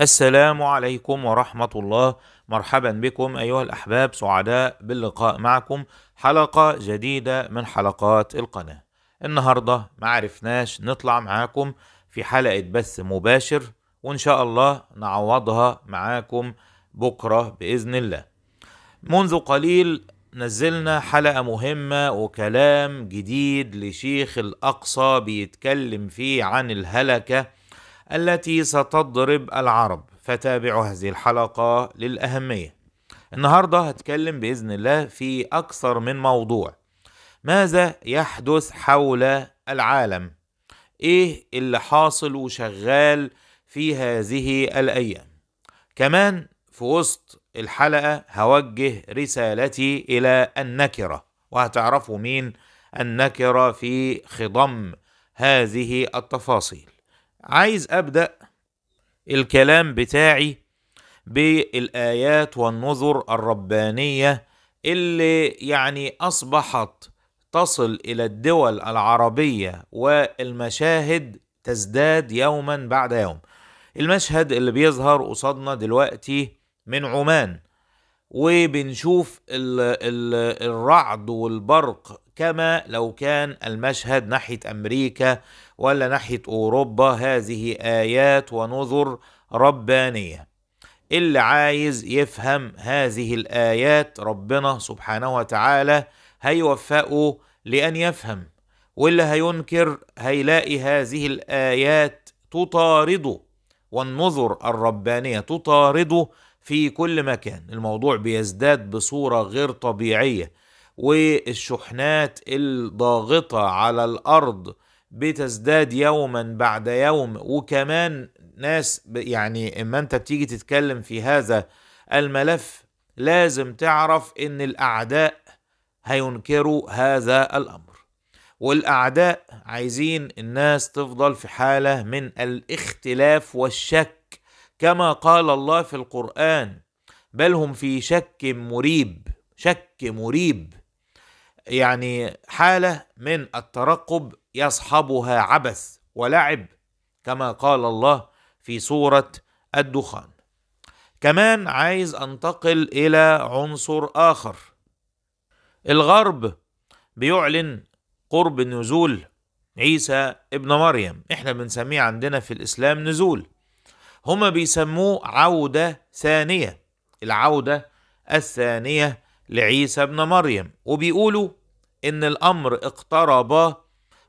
السلام عليكم ورحمة الله مرحبا بكم أيها الأحباب سعداء باللقاء معكم حلقة جديدة من حلقات القناة النهاردة ما عرفناش نطلع معاكم في حلقة بث مباشر وإن شاء الله نعوضها معاكم بكرة بإذن الله منذ قليل نزلنا حلقة مهمة وكلام جديد لشيخ الأقصى بيتكلم فيه عن الهلكة التي ستضرب العرب فتابعوا هذه الحلقة للأهمية النهاردة هتكلم بإذن الله في أكثر من موضوع ماذا يحدث حول العالم إيه اللي حاصل وشغال في هذه الأيام كمان في وسط الحلقة هوجه رسالتي إلى النكرة وهتعرفوا مين النكرة في خضم هذه التفاصيل عايز ابدا الكلام بتاعي بالايات والنذر الربانيه اللي يعني اصبحت تصل الى الدول العربيه والمشاهد تزداد يوما بعد يوم المشهد اللي بيظهر قصادنا دلوقتي من عمان وبنشوف الـ الـ الرعد والبرق كما لو كان المشهد ناحيه امريكا ولا ناحيه اوروبا هذه ايات ونذر ربانيه اللي عايز يفهم هذه الايات ربنا سبحانه وتعالى هيوفقه لان يفهم واللي هينكر هيلاقي هذه الايات تطارده والنظر الربانيه تطارده في كل مكان الموضوع بيزداد بصوره غير طبيعيه والشحنات الضاغطه على الارض بتزداد يوما بعد يوم وكمان ناس يعني اما انت بتيجي تتكلم في هذا الملف لازم تعرف ان الاعداء هينكروا هذا الامر والاعداء عايزين الناس تفضل في حاله من الاختلاف والشك كما قال الله في القران بل هم في شك مريب شك مريب يعني حاله من الترقب يصحبها عبث ولعب كما قال الله في سوره الدخان كمان عايز انتقل الى عنصر اخر الغرب بيعلن قرب نزول عيسى ابن مريم احنا بنسميه عندنا في الاسلام نزول هما بيسموه عودة ثانية العودة الثانية لعيسى ابن مريم وبيقولوا ان الامر اقترب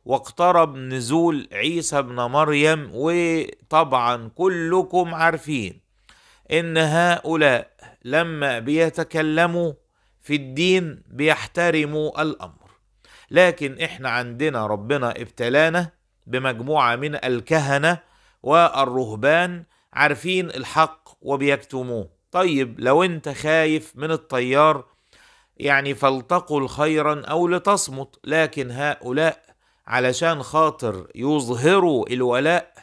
واقترب نزول عيسى ابن مريم وطبعا كلكم عارفين ان هؤلاء لما بيتكلموا في الدين بيحترموا الامر لكن احنا عندنا ربنا ابتلانا بمجموعه من الكهنه والرهبان عارفين الحق وبيكتموه طيب لو انت خايف من الطيار يعني فلتقل خيرا او لتصمت لكن هؤلاء علشان خاطر يظهروا الولاء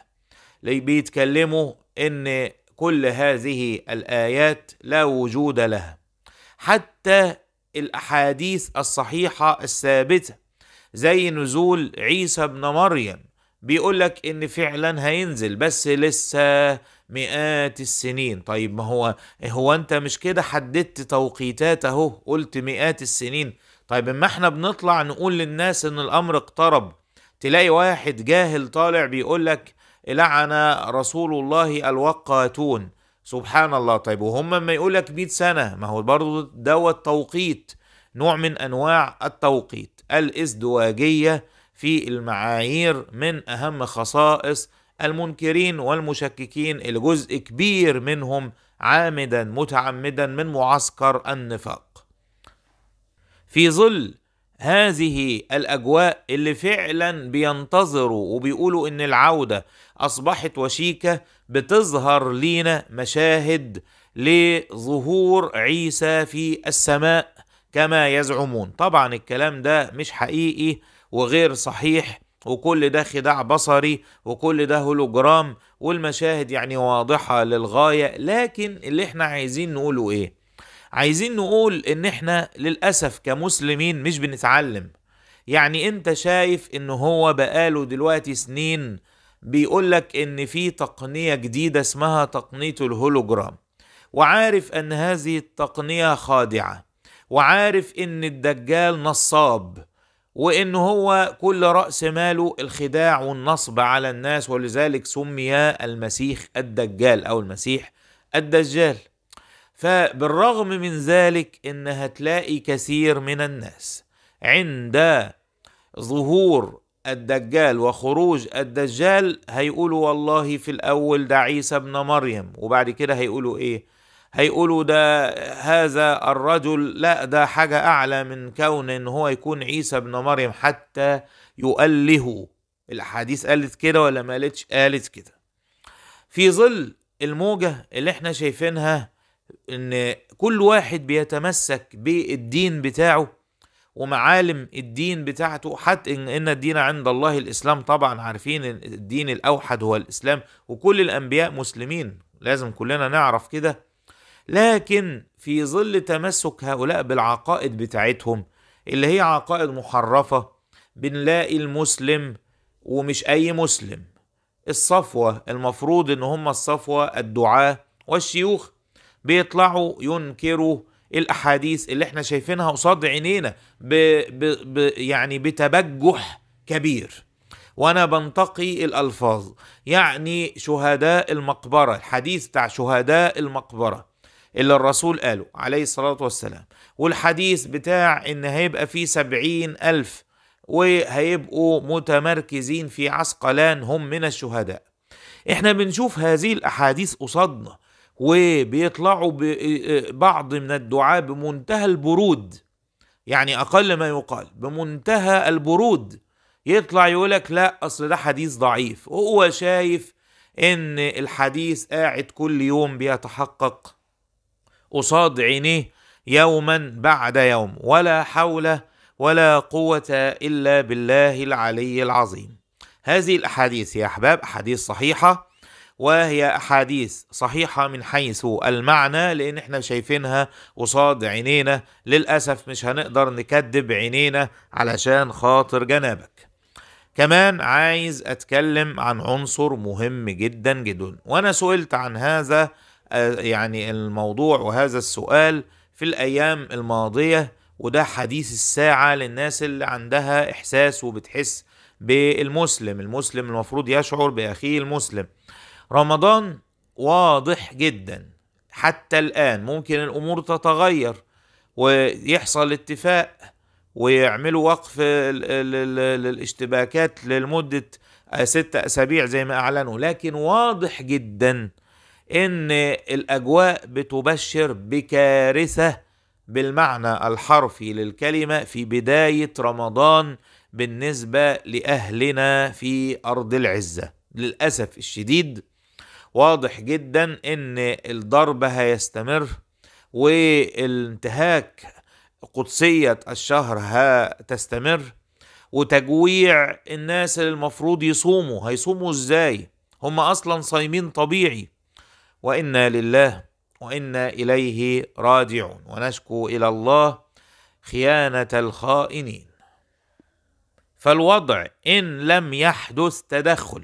بيتكلموا ان كل هذه الايات لا وجود لها حتى الأحاديث الصحيحة الثابتة زي نزول عيسى ابن مريم بيقول لك ان فعلا هينزل بس لسه مئات السنين طيب ما هو هو انت مش كده حددت توقيتات اهو قلت مئات السنين طيب اما احنا بنطلع نقول للناس ان الامر اقترب تلاقي واحد جاهل طالع بيقول لك لعن رسول الله الوقاتون سبحان الله طيب وهم ما يقول لك 100 سنه ما هو برضه دوت توقيت نوع من انواع التوقيت الازدواجيه في المعايير من اهم خصائص المنكرين والمشككين اللي جزء كبير منهم عامدا متعمدا من معسكر النفاق في ظل هذه الاجواء اللي فعلا بينتظروا وبيقولوا ان العوده اصبحت وشيكه بتظهر لينا مشاهد لظهور عيسى في السماء كما يزعمون طبعا الكلام ده مش حقيقي وغير صحيح وكل ده خداع بصري وكل ده هولوجرام والمشاهد يعني واضحه للغايه لكن اللي احنا عايزين نقوله ايه عايزين نقول ان احنا للاسف كمسلمين مش بنتعلم يعني انت شايف ان هو بقاله دلوقتي سنين بيقولك ان في تقنيه جديده اسمها تقنيه الهولوجرام وعارف ان هذه التقنيه خادعه وعارف ان الدجال نصاب وان هو كل راس ماله الخداع والنصب على الناس ولذلك سمي المسيح الدجال او المسيح الدجال فبالرغم من ذلك ان هتلاقي كثير من الناس عند ظهور الدجال وخروج الدجال هيقولوا والله في الاول ده عيسى ابن مريم وبعد كده هيقولوا ايه هيقولوا ده هذا الرجل لا ده حاجة أعلى من كون إن هو يكون عيسى ابن مريم حتى يؤله الأحاديث قالت كده ولا ما قالتش قالت كده في ظل الموجة اللي احنا شايفينها ان كل واحد بيتمسك بالدين بتاعه ومعالم الدين بتاعته حتى إن, الدين عند الله الاسلام طبعا عارفين الدين الاوحد هو الاسلام وكل الانبياء مسلمين لازم كلنا نعرف كده لكن في ظل تمسك هؤلاء بالعقائد بتاعتهم اللي هي عقائد محرفه بنلاقي المسلم ومش اي مسلم الصفوه المفروض ان هم الصفوه الدعاه والشيوخ بيطلعوا ينكروا الاحاديث اللي احنا شايفينها قصاد عينينا ب ب ب يعني بتبجح كبير وانا بنتقي الالفاظ يعني شهداء المقبره الحديث بتاع شهداء المقبره اللي الرسول قاله عليه الصلاة والسلام والحديث بتاع ان هيبقى فيه سبعين الف وهيبقوا متمركزين في عسقلان هم من الشهداء احنا بنشوف هذه الاحاديث قصادنا وبيطلعوا آه، آه، بعض من الدعاء بمنتهى البرود يعني اقل ما يقال بمنتهى البرود يطلع يقولك لا اصل ده حديث ضعيف وهو شايف ان الحديث قاعد كل يوم بيتحقق قصاد عينيه يوما بعد يوم ولا حول ولا قوة إلا بالله العلي العظيم هذه الأحاديث يا أحباب أحاديث صحيحة وهي أحاديث صحيحة من حيث المعنى لأن احنا شايفينها قصاد عينينا للأسف مش هنقدر نكدب عينينا علشان خاطر جنابك كمان عايز أتكلم عن عنصر مهم جدا جدا وأنا سئلت عن هذا آه، يعني الموضوع وهذا السؤال في الأيام الماضية وده حديث الساعة للناس اللي عندها إحساس وبتحس بالمسلم المسلم المفروض يشعر بأخيه المسلم رمضان واضح جدا حتى الآن ممكن الأمور تتغير ويحصل اتفاق ويعملوا وقف للاشتباكات لمدة ست أسابيع زي ما أعلنوا لكن واضح جدا إن الأجواء بتبشر بكارثة بالمعنى الحرفي للكلمة في بداية رمضان بالنسبة لأهلنا في أرض العزة للأسف الشديد واضح جدا ان الضرب هيستمر والانتهاك قدسية الشهر هتستمر وتجويع الناس اللي المفروض يصوموا هيصوموا ازاي هم اصلا صايمين طبيعي وانا لله وانا اليه راجعون ونشكو الى الله خيانه الخائنين فالوضع ان لم يحدث تدخل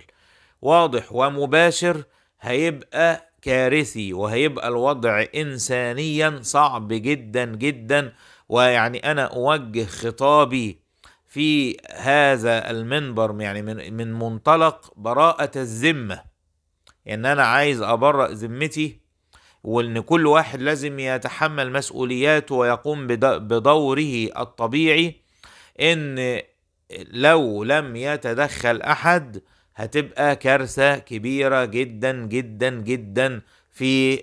واضح ومباشر هيبقى كارثي وهيبقى الوضع انسانيا صعب جدا جدا ويعني انا اوجه خطابي في هذا المنبر يعني من من منطلق براءة الذمة ان انا عايز ابرأ ذمتي وان كل واحد لازم يتحمل مسؤولياته ويقوم بدوره الطبيعي ان لو لم يتدخل احد هتبقى كارثه كبيره جدا جدا جدا في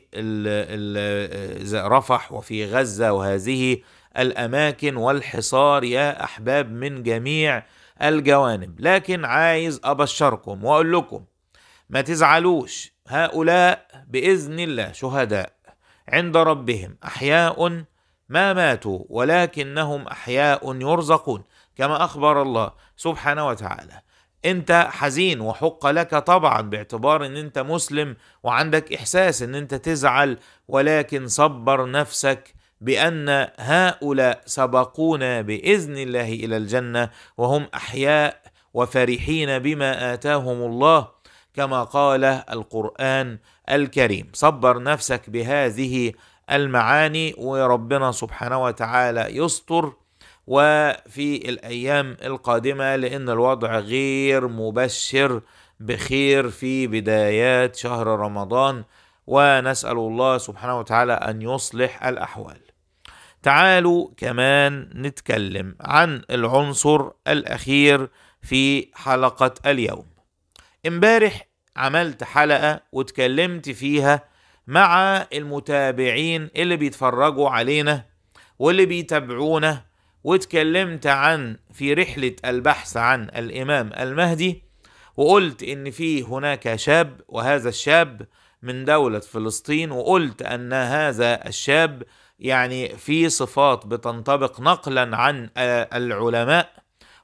رفح وفي غزه وهذه الاماكن والحصار يا احباب من جميع الجوانب لكن عايز ابشركم واقول لكم ما تزعلوش هؤلاء باذن الله شهداء عند ربهم احياء ما ماتوا ولكنهم احياء يرزقون كما اخبر الله سبحانه وتعالى انت حزين وحق لك طبعا باعتبار ان انت مسلم وعندك احساس ان انت تزعل ولكن صبر نفسك بان هؤلاء سبقونا باذن الله الى الجنه وهم احياء وفرحين بما اتاهم الله كما قال القران الكريم صبر نفسك بهذه المعاني وربنا سبحانه وتعالى يستر وفي الايام القادمه لان الوضع غير مبشر بخير في بدايات شهر رمضان ونسال الله سبحانه وتعالى ان يصلح الاحوال تعالوا كمان نتكلم عن العنصر الاخير في حلقه اليوم امبارح عملت حلقه واتكلمت فيها مع المتابعين اللي بيتفرجوا علينا واللي بيتابعونا واتكلمت عن في رحلة البحث عن الإمام المهدي وقلت إن في هناك شاب وهذا الشاب من دولة فلسطين وقلت أن هذا الشاب يعني في صفات بتنطبق نقلا عن آه، العلماء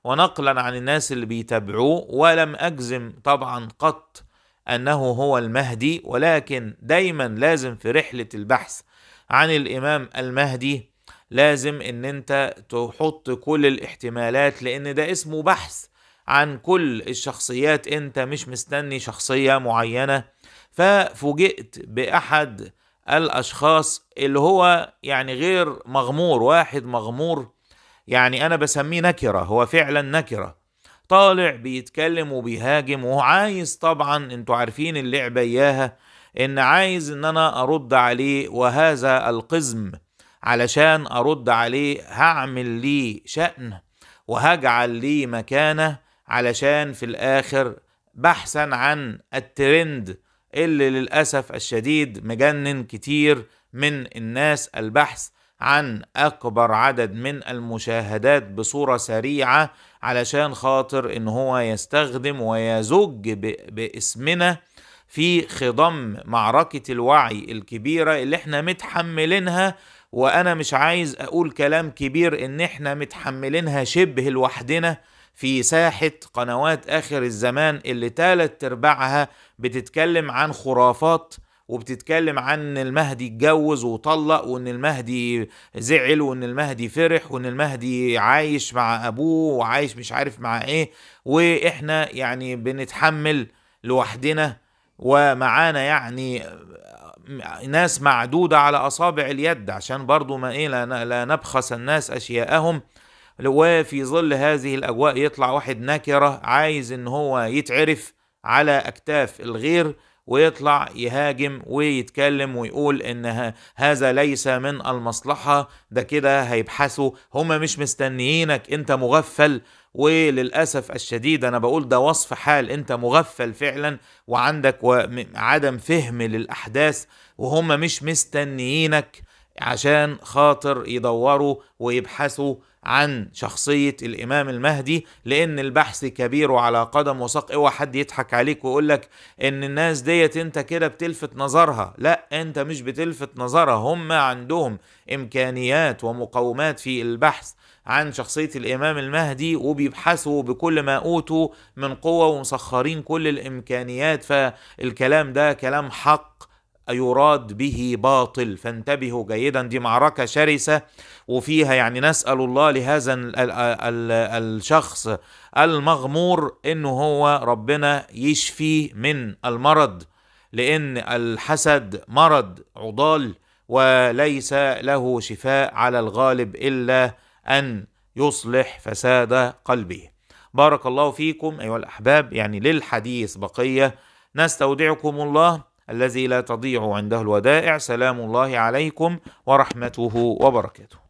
ونقلا عن الناس اللي بيتابعوه ولم أجزم طبعا قط أنه هو المهدي ولكن دايما لازم في رحلة البحث عن الإمام المهدي لازم ان انت تحط كل الاحتمالات لان ده اسمه بحث عن كل الشخصيات انت مش مستني شخصية معينة ففوجئت باحد الاشخاص اللي هو يعني غير مغمور واحد مغمور يعني انا بسميه نكرة هو فعلا نكرة طالع بيتكلم وبيهاجم وعايز طبعا انتوا عارفين اللعبة اياها ان عايز ان انا ارد عليه وهذا القزم علشان ارد عليه هعمل ليه شأن وهجعل ليه مكانه علشان في الاخر بحثا عن الترند اللي للاسف الشديد مجنن كتير من الناس البحث عن اكبر عدد من المشاهدات بصوره سريعه علشان خاطر ان هو يستخدم ويزج باسمنا في خضم معركه الوعي الكبيره اللي احنا متحملينها وانا مش عايز اقول كلام كبير ان احنا متحملينها شبه لوحدنا في ساحة قنوات آخر الزمان اللي تالت أرباعها بتتكلم عن خرافات وبتتكلم عن المهدي اتجوز وطلق وان المهدي زعل وان المهدي فرح وان المهدي عايش مع ابوه وعايش مش عارف مع ايه واحنا يعني بنتحمل لوحدنا ومعانا يعني ناس معدودة على أصابع اليد عشان برضو ما إيه لا نبخس الناس أشياءهم وفي ظل هذه الأجواء يطلع واحد نكرة عايز إن هو يتعرف على أكتاف الغير ويطلع يهاجم ويتكلم ويقول ان هذا ليس من المصلحه ده كده هيبحثوا هما مش مستنيينك انت مغفل وللاسف الشديد انا بقول ده وصف حال انت مغفل فعلا وعندك عدم فهم للاحداث وهم مش مستنيينك عشان خاطر يدوروا ويبحثوا عن شخصية الإمام المهدي لأن البحث كبير وعلى قدم وساق اوعى حد يضحك عليك ويقول لك إن الناس ديت أنت كده بتلفت نظرها لا أنت مش بتلفت نظرها هم عندهم إمكانيات ومقومات في البحث عن شخصية الإمام المهدي وبيبحثوا بكل ما أوتوا من قوة ومسخرين كل الإمكانيات فالكلام ده كلام حق أيراد به باطل فانتبهوا جيدا دي معركة شرسة وفيها يعني نسأل الله لهذا الشخص المغمور انه هو ربنا يشفي من المرض لان الحسد مرض عضال وليس له شفاء على الغالب الا ان يصلح فساد قلبه بارك الله فيكم ايها الاحباب يعني للحديث بقيه نستودعكم الله الذي لا تضيع عنده الودائع سلام الله عليكم ورحمته وبركاته